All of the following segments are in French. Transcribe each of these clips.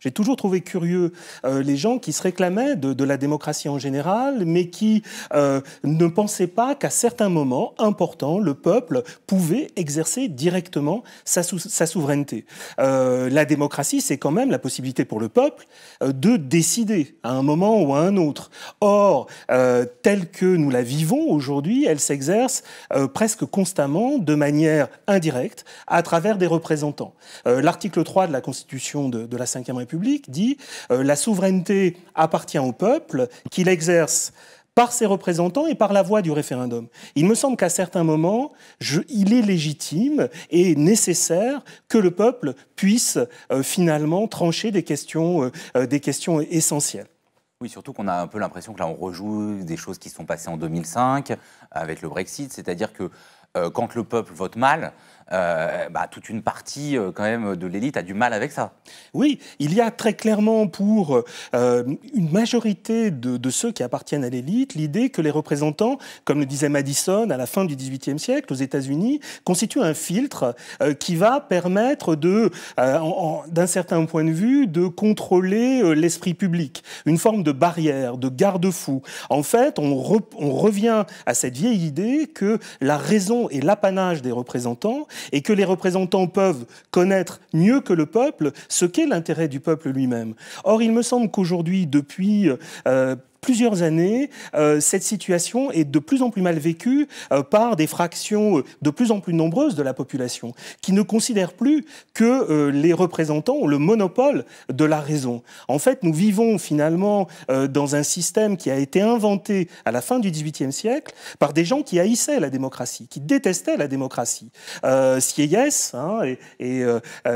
J'ai toujours trouvé curieux euh, les gens qui se réclamaient de, la démocratie en général, mais qui euh, ne pensaient pas qu'à certains moments importants, le peuple pouvait exercer directement sa, sa souveraineté. Euh, la démocratie, c'est quand même la possibilité pour le peuple de décider à un moment ou à un autre. Or, telle que nous la vivons aujourd'hui, elle s'exerce presque constamment de manière indirecte à travers des représentants. L'article 3 de la Constitution de, de la Ve République dit euh, la souveraineté appartient au peuple, qu'il exerce par ses représentants et par la voie du référendum. Il me semble qu'à certains moments, il est légitime et nécessaire que le peuple puisse euh, finalement trancher des questions, euh, des questions essentielles. Oui, surtout qu'on a un peu l'impression que là, on rejoue des choses qui sont passées en 2005 avec le Brexit, c'est-à-dire que euh, quand le peuple vote mal, euh, bah, toute une partie euh, quand même de l'élite a du mal avec ça. Oui, il y a très clairement pour une majorité de, ceux qui appartiennent à l'élite l'idée que les représentants, comme le disait Madison à la fin du XVIIIe siècle aux États-Unis, constituent un filtre qui va permettre de, d'un certain point de vue, de contrôler l'esprit public, une forme de barrière, de garde-fou. En fait, on, on revient à cette vieille idée que la raison et l'apanage des représentants et que les représentants peuvent connaître mieux que le peuple ce qu'est l'intérêt du peuple lui-même. Or, il me semble qu'aujourd'hui, depuis euh, plusieurs années, euh, cette situation est de plus en plus mal vécue euh, par des fractions euh, de plus en plus nombreuses de la population, qui ne considèrent plus que les représentants ont le monopole de la raison. En fait, nous vivons finalement dans un système qui a été inventé à la fin du XVIIIe siècle par des gens qui haïssaient la démocratie, qui détestaient la démocratie. Euh, Sieyès hein, et,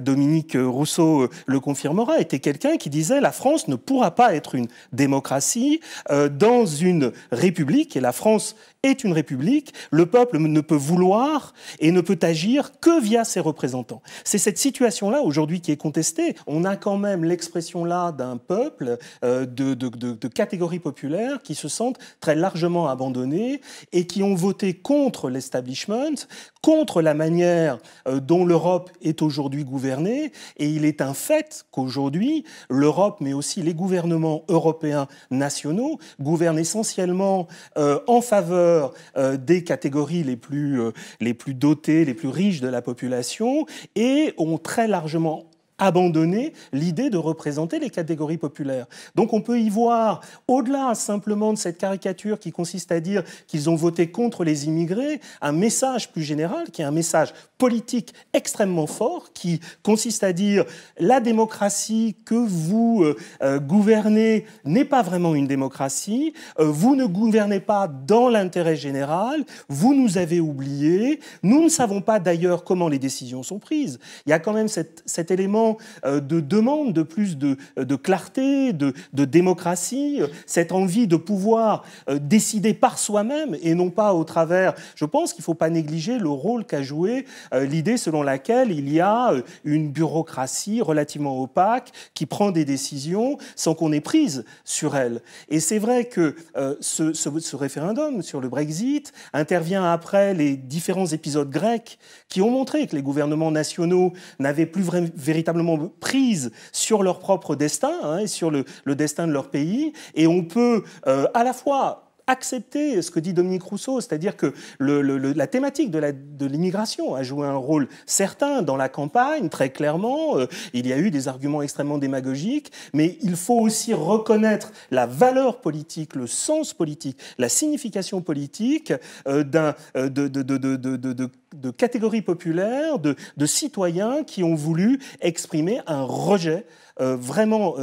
Dominique Rousseau le confirmera, était quelqu'un qui disait la France ne pourra pas être une démocratie euh, dans une république, et la France est une république, le peuple ne peut vouloir et ne peut agir que via ses représentants. C'est cette situation-là aujourd'hui qui est contestée. On a quand même l'expression là d'un peuple euh, de, catégories populaires qui se sentent très largement abandonnés et qui ont voté contre l'establishment, contre la manière euh, dont l'Europe est aujourd'hui gouvernée. Et il est un fait qu'aujourd'hui, l'Europe, mais aussi les gouvernements européens nationaux, gouvernent essentiellement euh, en faveur euh, des catégories les plus, euh, les plus dotées, les plus riches de la population, et ont très largement Abandonner l'idée de représenter les catégories populaires. Donc on peut y voir, au-delà simplement de cette caricature qui consiste à dire qu'ils ont voté contre les immigrés, un message plus général, qui est un message politique extrêmement fort, qui consiste à dire la démocratie que vous euh, euh, gouvernez n'est pas vraiment une démocratie, euh, vous ne gouvernez pas dans l'intérêt général, vous nous avez oubliés, nous ne savons pas d'ailleurs comment les décisions sont prises. Il y a quand même cet élément euh, de demande, de plus de, clarté, de, démocratie, euh, cette envie de pouvoir euh, décider par soi-même et non pas au travers. Je pense qu'il ne faut pas négliger le rôle qu'a joué l'idée selon laquelle il y a une bureaucratie relativement opaque qui prend des décisions sans qu'on ait prise sur elle. Et c'est vrai que ce référendum sur le Brexit intervient après les différents épisodes grecs qui ont montré que les gouvernements nationaux n'avaient plus véritablement prise sur leur propre destin hein, et sur le, destin de leur pays. Et on peut euh, à la fois accepter ce que dit Dominique Rousseau, c'est-à-dire que la thématique de l'immigration a joué un rôle certain dans la campagne, très clairement. Euh, il y a eu des arguments extrêmement démagogiques, mais il faut aussi reconnaître la valeur politique, le sens politique, la signification politique euh, d'un euh, de, catégories populaires, de, citoyens qui ont voulu exprimer un rejet vraiment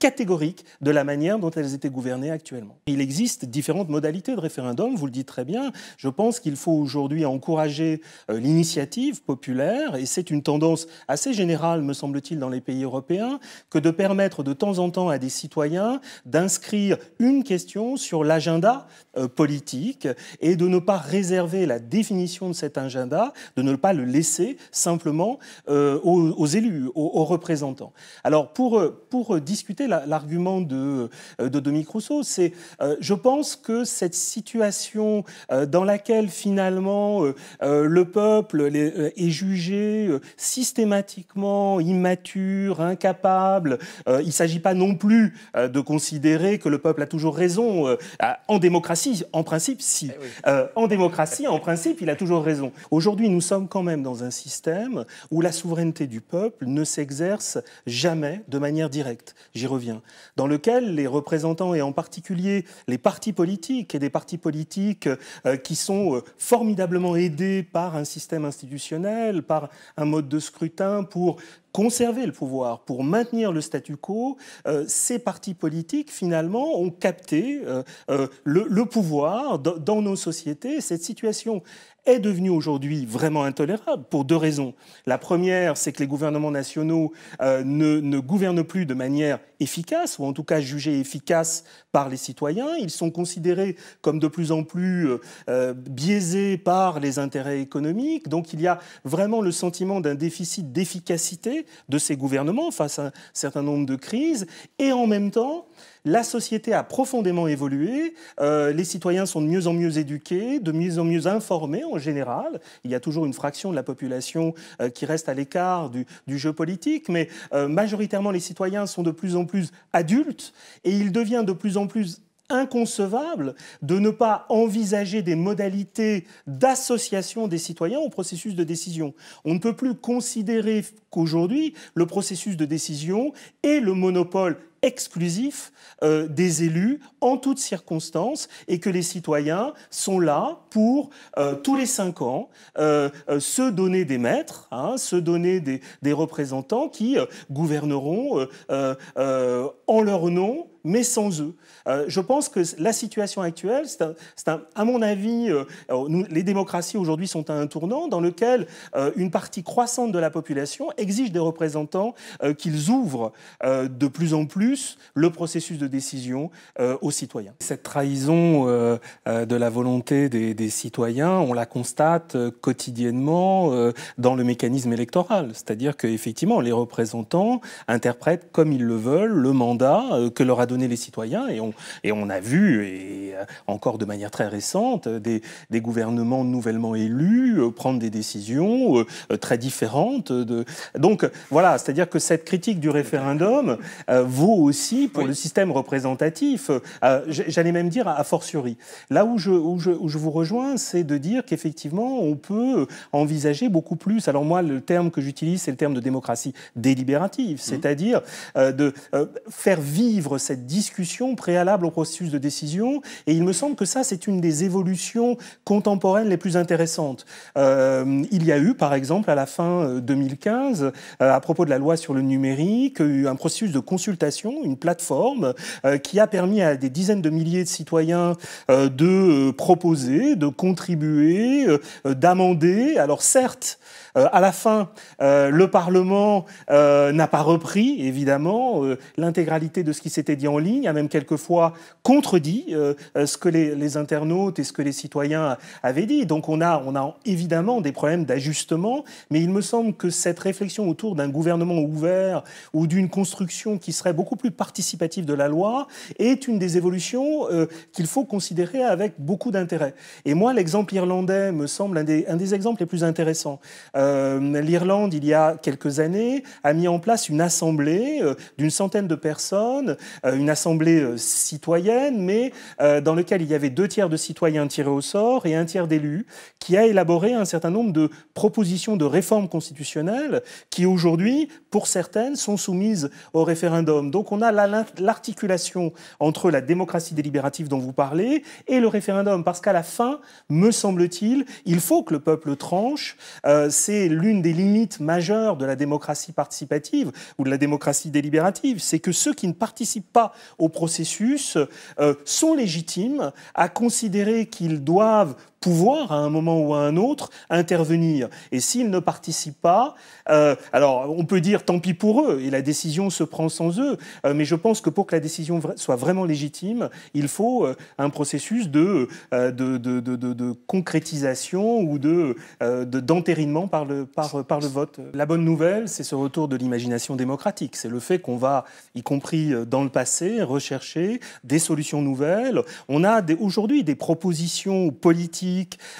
catégorique de la manière dont elles étaient gouvernées actuellement. Il existe différentes modalités de référendum, vous le dites très bien. Je pense qu'il faut aujourd'hui encourager euh, l'initiative populaire, et c'est une tendance assez générale, me semble-t-il, dans les pays européens, que de permettre de temps en temps à des citoyens d'inscrire une question sur l'agenda euh, politique et de ne pas réserver la définition de cet agenda, de ne pas le laisser simplement euh, aux, élus, aux, représentants. Alors pour, pour discuter l'argument de, de Dominique Rousseau, c'est je pense que cette situation euh, dans laquelle finalement euh, euh, le peuple est jugé systématiquement immature, incapable, il ne s'agit pas non plus de considérer que le peuple a toujours raison. En démocratie, en principe, si. Eh en démocratie, en principe, il a toujours raison. Aujourd'hui, nous sommes quand même dans un système où la souveraineté du peuple ne s'exerce jamais de manière directe. J'y reviens. Dans lequel les représentants et en particulier les partis politiques et des partis politiques euh, qui sont euh, formidablement aidés par un système institutionnel, par un mode de scrutin pour conserver le pouvoir, pour maintenir le statu quo, euh, ces partis politiques, finalement, ont capté euh, euh, le, pouvoir dans nos sociétés. Cette situation est devenue aujourd'hui vraiment intolérable pour deux raisons. La première, c'est que les gouvernements nationaux ne, gouvernent plus de manière efficace, ou en tout cas jugée efficace par les citoyens. Ils sont considérés comme de plus en plus biaisés par les intérêts économiques. Donc il y a vraiment le sentiment d'un déficit d'efficacité de ces gouvernements face à un certain nombre de crises. Et en même temps, la société a profondément évolué, euh, les citoyens sont de mieux en mieux éduqués, de mieux en mieux informés en général. Il y a toujours une fraction de la population euh, qui reste à l'écart du, jeu politique, mais euh, majoritairement les citoyens sont de plus en plus adultes et il devient de plus en plus inconcevable de ne pas envisager des modalités d'association des citoyens au processus de décision. On ne peut plus considérer qu'aujourd'hui, le processus de décision est le monopole exclusif euh, des élus en toutes circonstances et que les citoyens sont là pour, euh, tous les cinq ans, euh, se donner des maîtres, hein, se donner des, représentants qui gouverneront en leur nom mais sans eux. je pense que la situation actuelle, c'est à mon avis, les démocraties aujourd'hui sont à un tournant dans lequel une partie croissante de la population exige des représentants qu'ils ouvrent de plus en plus le processus de décision euh, aux citoyens. Cette trahison euh, euh, de la volonté des, citoyens, on la constate quotidiennement dans le mécanisme électoral. C'est-à-dire qu'effectivement, les représentants interprètent comme ils le veulent le mandat que leur a donné les citoyens. Et on, et on a vu, et encore de manière très récente, des, gouvernements nouvellement élus prendre des décisions très différentes. De... Donc voilà, c'est-à-dire que cette critique du référendum vaut aussi pour le système représentatif, euh, j'allais même dire a fortiori. Là où je, où je, où je vous rejoins, c'est de dire qu'effectivement, on peut envisager beaucoup plus. Alors moi, le terme que j'utilise, c'est le terme de démocratie délibérative, mmh. c'est-à-dire euh, de euh, faire vivre cette discussion préalable au processus de décision. Et il me semble que ça, c'est une des évolutions contemporaines les plus intéressantes. il y a eu, par exemple, à la fin 2015, à propos de la loi sur le numérique, un processus de consultation une plateforme euh, qui a permis à des dizaines de milliers de citoyens euh, de euh, proposer, de contribuer, d'amender. Alors certes, à la fin, le Parlement n'a pas repris, évidemment, l'intégralité de ce qui s'était dit en ligne, a même quelquefois contredit ce que les, les, internautes et ce que les citoyens avaient dit. Donc on a, on a évidemment des problèmes d'ajustement, mais il me semble que cette réflexion autour d'un gouvernement ouvert ou d'une construction qui serait beaucoup plus participatif de la loi est une des évolutions euh, qu'il faut considérer avec beaucoup d'intérêt. Et moi, l'exemple irlandais me semble un des, exemples les plus intéressants. Euh, L'Irlande, il y a quelques années, a mis en place une assemblée euh, d'une centaine de personnes, une assemblée citoyenne, mais dans laquelle il y avait deux tiers de citoyens tirés au sort et un tiers d'élus, qui a élaboré un certain nombre de propositions de réformes constitutionnelles qui aujourd'hui, pour certaines, sont soumises au référendum. Donc qu'on a l'articulation entre la démocratie délibérative dont vous parlez et le référendum, parce qu'à la fin, me semble-t-il, il faut que le peuple tranche. Euh, c'est l'une des limites majeures de la démocratie participative ou de la démocratie délibérative, c'est que ceux qui ne participent pas au processus euh, sont légitimes à considérer qu'ils doivent pouvoir, à un moment ou à un autre, intervenir. Et s'ils ne participent pas, euh, alors on peut dire tant pis pour eux, et la décision se prend sans eux, euh, mais je pense que pour que la décision soit vraiment légitime, il faut euh, un processus de, de, de, de, concrétisation ou de d'entérinement par, le, par, par le vote. La bonne nouvelle, c'est ce retour de l'imagination démocratique, c'est le fait qu'on va, y compris dans le passé, rechercher des solutions nouvelles. On a aujourd'hui des propositions politiques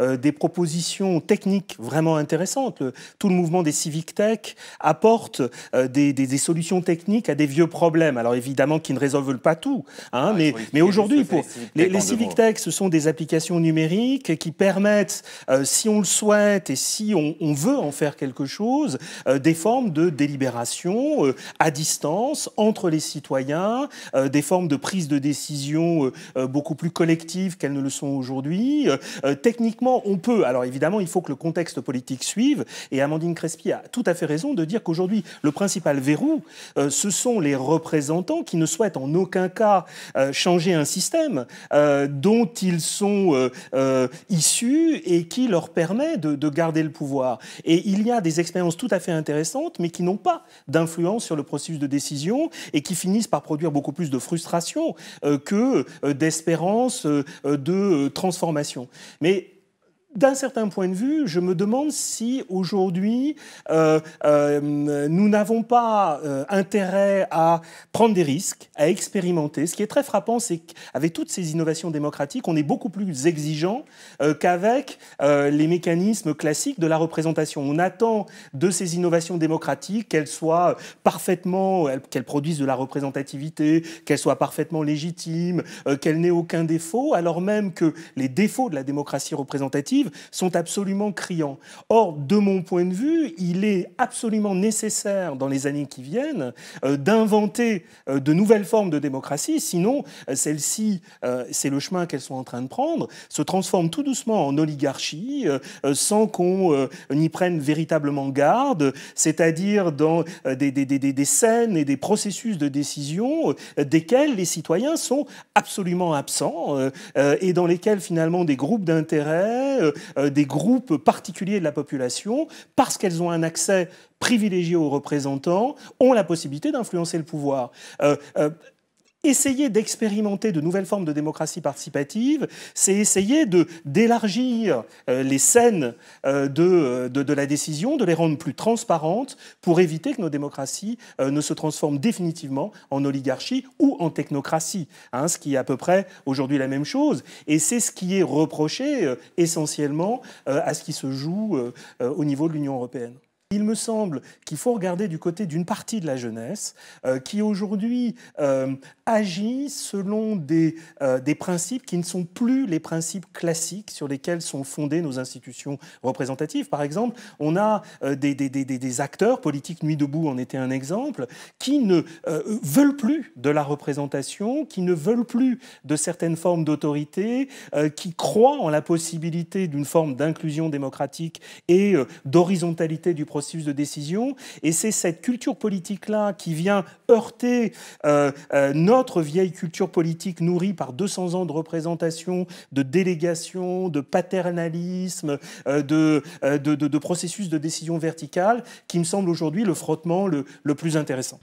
euh, des propositions techniques vraiment intéressantes. tout le mouvement des civic tech apporte euh, des, solutions techniques à des vieux problèmes. Alors évidemment, qu'ils ne résolvent pas tout, hein, ah, mais, mais aujourd'hui, pour les, civic tech, ce sont des applications numériques qui permettent, euh, si on le souhaite et si on, on veut en faire quelque chose, des formes de délibération à distance entre les citoyens, des formes de prise de décision beaucoup plus collectives qu'elles ne le sont aujourd'hui, euh, techniquement, on peut. Alors évidemment, il faut que le contexte politique suive. Et Amandine Crespi a tout à fait raison de dire qu'aujourd'hui, le principal verrou, euh, ce sont les représentants qui ne souhaitent en aucun cas euh, changer un système dont ils sont issus et qui leur permet de, de, garder le pouvoir. Et il y a des expériences tout à fait intéressantes, mais qui n'ont pas d'influence sur le processus de décision et qui finissent par produire beaucoup plus de frustration que d'espérance, de transformation. Mais d'un certain point de vue, je me demande si aujourd'hui euh, euh, nous n'avons pas euh, intérêt à prendre des risques, à expérimenter. Ce qui est très frappant, c'est qu'avec toutes ces innovations démocratiques, on est beaucoup plus exigeant qu'avec les mécanismes classiques de la représentation. On attend de ces innovations démocratiques qu'elles soient parfaitement, qu'elles produisent de la représentativité, qu'elles soient parfaitement légitimes, qu'elles n'aient aucun défaut, alors même que les défauts de la démocratie représentative sont absolument criants. Or, de mon point de vue, il est absolument nécessaire dans les années qui viennent euh, d'inventer euh, de nouvelles formes de démocratie, sinon euh, celle ci c'est le chemin qu'elles sont en train de prendre, se transforme tout doucement en oligarchie sans qu'on n'y prenne véritablement garde, c'est-à-dire dans des, des, scènes et des processus de décision desquels les citoyens sont absolument absents et dans lesquels finalement des groupes d'intérêt, euh, des groupes particuliers de la population, parce qu'elles ont un accès privilégié aux représentants, ont la possibilité d'influencer le pouvoir. Euh, euh, essayer d'expérimenter de nouvelles formes de démocratie participative, c'est essayer d'élargir euh, les scènes euh, euh, de, de, la décision, de les rendre plus transparentes pour éviter que nos démocraties ne se transforment définitivement en oligarchie ou en technocratie, hein, ce qui est à peu près aujourd'hui la même chose. Et c'est ce qui est reproché essentiellement à ce qui se joue au niveau de l'Union européenne. Il me semble qu'il faut regarder du côté d'une partie de la jeunesse euh, qui aujourd'hui euh, agit selon des, euh, des, principes qui ne sont plus les principes classiques sur lesquels sont fondées nos institutions représentatives. Par exemple, on a des, des, des, acteurs, politiques Nuit debout en était un exemple, qui ne veulent plus de la représentation, qui ne veulent plus de certaines formes d'autorité, qui croient en la possibilité d'une forme d'inclusion démocratique et d'horizontalité du processus de décision. Et c'est cette culture politique-là qui vient heurter euh, euh, notre vieille culture politique nourrie par 200 ans de représentation, de délégation, de paternalisme, euh, de, processus de décision verticale, qui me semble aujourd'hui le frottement le plus intéressant.